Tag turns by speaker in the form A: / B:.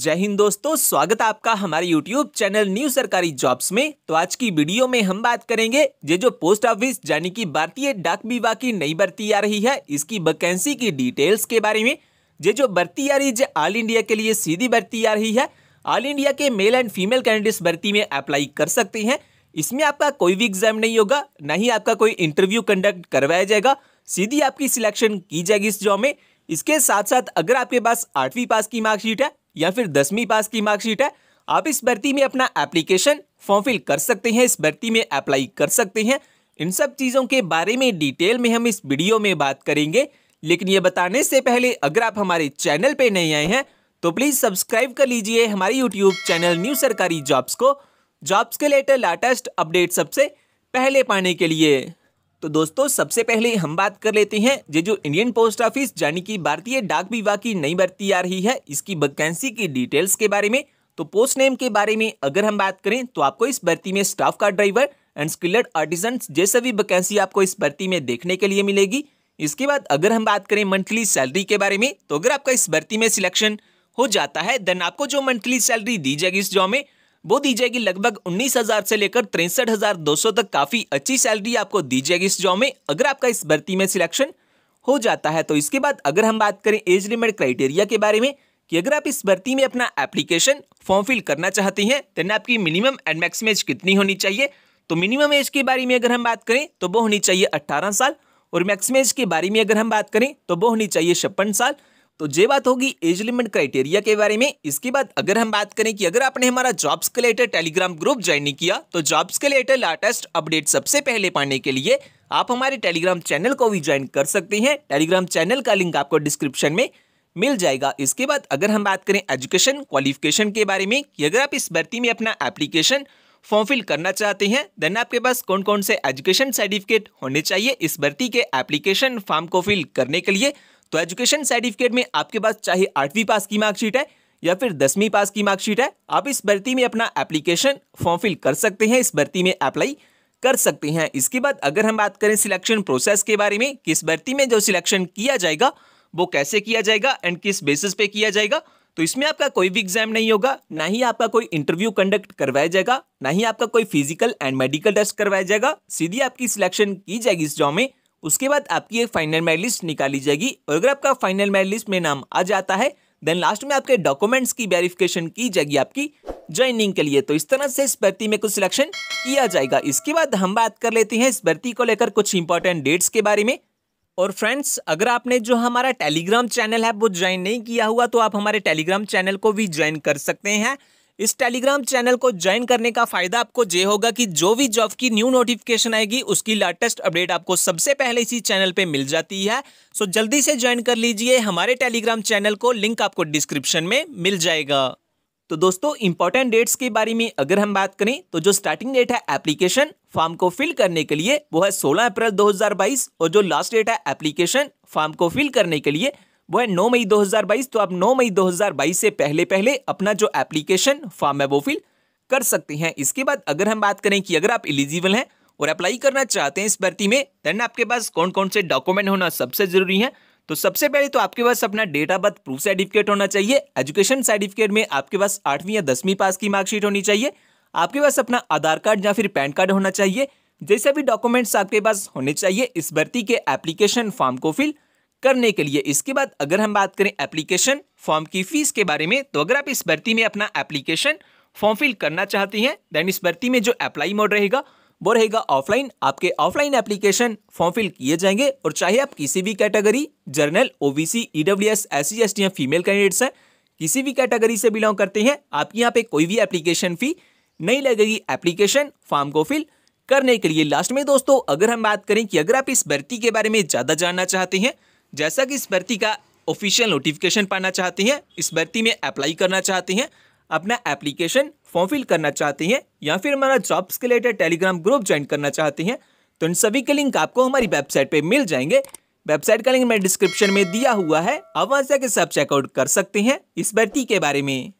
A: जय हिंद दोस्तों स्वागत आपका हमारे YouTube चैनल न्यू सरकारी जॉब्स में तो आज की वीडियो में हम बात करेंगे ये जो पोस्ट ऑफिस यानी कि भारतीय डाक विभाग की नई भर्ती आ रही है इसकी वैकेंसी की डिटेल्स के बारे में ये जो भर्ती आ रही है ऑल इंडिया के लिए सीधी भर्ती आ रही है ऑल इंडिया के मेल एंड फीमेल कैंडिडेट्स भर्ती में अप्लाई कर सकते हैं इसमें आपका कोई भी एग्जाम नहीं होगा ना ही आपका कोई इंटरव्यू कंडक्ट करवाया जाएगा सीधी आपकी सिलेक्शन की जाएगी इस जॉब में इसके साथ साथ अगर आपके पास आठवीं पास की मार्कशीट है या फिर दसवीं पास की मार्कशीट है आप इस भर्ती में अपना एप्लीकेशन फॉर्म फिल कर सकते हैं इस भर्ती में अप्लाई कर सकते हैं इन सब चीज़ों के बारे में डिटेल में हम इस वीडियो में बात करेंगे लेकिन ये बताने से पहले अगर आप हमारे चैनल पर नहीं आए हैं तो प्लीज़ सब्सक्राइब कर लीजिए हमारे यूट्यूब चैनल न्यू सरकारी जॉब्स को जॉब्स के लेटर लेटेस्ट अपडेट सबसे पहले पाने के लिए तो दोस्तों सबसे पहले हम बात कर लेते हैं ये जो इंडियन पोस्ट ऑफिस यानी कि भारतीय डाक विभाग की नई भर्ती आ रही है इसकी वैकेंसी की डिटेल्स के बारे में तो पोस्ट नेम के बारे में अगर हम बात करें तो आपको इस भर्ती में स्टाफ का ड्राइवर एंड स्किल्ड आर्टिजन जैसे भी वैकेंसी आपको इस भर्ती में देखने के लिए मिलेगी इसके बाद अगर हम बात करें मंथली सैलरी के बारे में तो अगर आपका इस भर्ती में सिलेक्शन हो जाता है देन आपको जो मंथली सैलरी दी जाएगी इस जॉब में वो दी जाएगी लगभग उन्नीस हजार से लेकर तिरसठ हजार दो सौ तक काफी अच्छी सैलरी आपको दी जाएगी इस जॉब में अगर आपका इस भर्ती में सिलेक्शन हो जाता है तो इसके बाद अगर हम बात करें एज लिमिट क्राइटेरिया के बारे में कि अगर आप इस भर्ती में अपना एप्लीकेशन फॉर्म फिल करना चाहती हैं देन आपकी मिनिमम एंड मैक्सिम एज कितनी होनी चाहिए तो मिनिमम एज के बारे में अगर हम बात करें तो वो होनी चाहिए अट्ठारह साल और मैक्सिम एज के बारे में अगर हम बात करें तो वो होनी चाहिए छप्पन साल तो ये बात होगी एज लिमिट क्राइटेरिया के बारे में इसके बाद अगर हम बात करें कि अगर आपने हमारा जॉब्स के लेटर टेलीग्राम ग्रुप ज्वाइन नहीं किया तो जॉब्स के लेटर लाटेस्ट अपडेट सबसे पहले पाने के लिए आप हमारे टेलीग्राम चैनल को भी ज्वाइन कर सकते हैं टेलीग्राम चैनल का लिंक आपको डिस्क्रिप्शन में मिल जाएगा इसके बाद अगर हम बात करें एजुकेशन क्वालिफिकेशन के बारे में कि अगर आप इस भर्ती में अपना एप्लीकेशन फॉर्म फिल करना चाहते हैं देन आपके पास कौन कौन से एजुकेशन सर्टिफिकेट होने चाहिए इस भर्ती के एप्लीकेशन फॉर्म को फिल करने के लिए तो एजुकेशन सर्टिफिकेट में आपके पास चाहे आठवीं पास की मार्कशीट है या फिर दसवीं पास की मार्कशीट है आप इस भर्ती में अपना एप्लीकेशन फॉर्म फिल कर सकते हैं इस भर्ती में अप्लाई कर सकते हैं इसके बाद अगर हम बात करें सिलेक्शन प्रोसेस के बारे में किस भर्ती में जो सिलेक्शन किया जाएगा वो कैसे किया जाएगा एंड किस बेसिस पे किया जाएगा तो इसमें आपका कोई भी एग्जाम नहीं होगा ना ही आपका कोई इंटरव्यू कंडक्ट करवाया जाएगा ना ही आपका कोई फिजिकल एंड मेडिकल टेस्ट करवाया जाएगा सीधी आपकी सिलेक्शन की जाएगी इस जॉब में उसके बाद आपकी एक फाइनल मेरिट लिस्ट निकाली जाएगी और अगर आपका फाइनल मेरिट लिस्ट में नाम आ जाता है देन लास्ट में आपके डॉक्यूमेंट्स की वेरिफिकेशन की जाएगी आपकी ज्वाइनिंग के लिए तो इस तरह से इस भर्ती में कुछ सिलेक्शन किया जाएगा इसके बाद हम बात कर लेते हैं इस भर्ती को लेकर कुछ इंपॉर्टेंट डेट्स के बारे में और फ्रेंड्स अगर आपने जो हमारा टेलीग्राम चैनल है वो ज्वाइन नहीं किया हुआ तो आप हमारे टेलीग्राम चैनल को भी ज्वाइन कर सकते हैं इस टेलीग्राम चैनल को ज्वाइन करने का फायदा आपको ये होगा कि जो भी जॉब की न्यू नोटिफिकेशन आएगी उसकी लेटेस्ट अपडेट आपको सबसे पहले इसी चैनल पे मिल जाती है सो जल्दी से ज्वाइन कर लीजिए हमारे टेलीग्राम चैनल को लिंक आपको डिस्क्रिप्शन में मिल जाएगा तो दोस्तों इंपॉर्टेंट डेट्स के बारे में अगर हम बात करें तो जो स्टार्टिंग डेट है एप्लीकेशन फॉर्म को फिल करने के लिए वो है 16 अप्रैल 2022 और जो लास्ट डेट है एप्लीकेशन फॉर्म को फिल करने के लिए वो है 9 मई 2022 तो आप 9 मई 2022 से पहले पहले अपना जो एप्लीकेशन फॉर्म है वो फिल कर सकते हैं इसके बाद अगर हम बात करें कि अगर आप एलिजिबल हैं और अप्लाई करना चाहते हैं इस भर्ती में देन आपके पास कौन कौन से डॉक्यूमेंट होना सबसे ज़रूरी है तो सबसे पहले तो आपके पास अपना date of birth proof certificate होना चाहिए एजुकेशन सर्टिफिकेट में आपके पास आठवीं या दसवीं पास की मार्कशीट होनी चाहिए आपके पास अपना आधार कार्ड या फिर पैन कार्ड होना चाहिए जैसे भी डॉक्यूमेंट्स आपके पास होने चाहिए इस भर्ती के एप्लीकेशन फॉर्म को फिल करने के लिए इसके बाद अगर हम बात करें एप्लीकेशन फॉर्म की फीस के बारे में तो अगर आप इस भर्ती में अपना एप्लीकेशन फॉर्म फिल करना चाहते हैं देन इस भर्ती में जो अप्लाई मोड रहेगा वो रहेगा ऑफलाइन आपके ऑफलाइन एप्लीकेशन फॉर्म फिल किए जाएंगे और चाहे आप किसी भी category general OBC E W S S C S T या फीमेल कैंडिडेट्स हैं किसी भी कैटेगरी से बिलोंग करते हैं आपके यहाँ पे कोई भी एप्लीकेशन फी नहीं लगेगी एप्लीकेशन फॉर्म को फिल करने के लिए लास्ट में दोस्तों अगर हम बात करें कि अगर आप इस भर्ती के बारे में ज़्यादा जानना चाहते हैं जैसा कि इस भर्ती का ऑफिशियल नोटिफिकेशन पाना चाहती हैं इस भर्ती में अप्लाई करना चाहती हैं अपना एप्लीकेशन फॉर्म फिल करना चाहती हैं या फिर हमारा जॉब्स के रिलेटेड टेलीग्राम ग्रुप ज्वाइन करना चाहती हैं तो इन सभी के लिंक आपको हमारी वेबसाइट पे मिल जाएंगे वेबसाइट का लिंक मैं डिस्क्रिप्शन में दिया हुआ है आप वहाँ से सब चेकआउट कर सकते हैं इस भर्ती के बारे में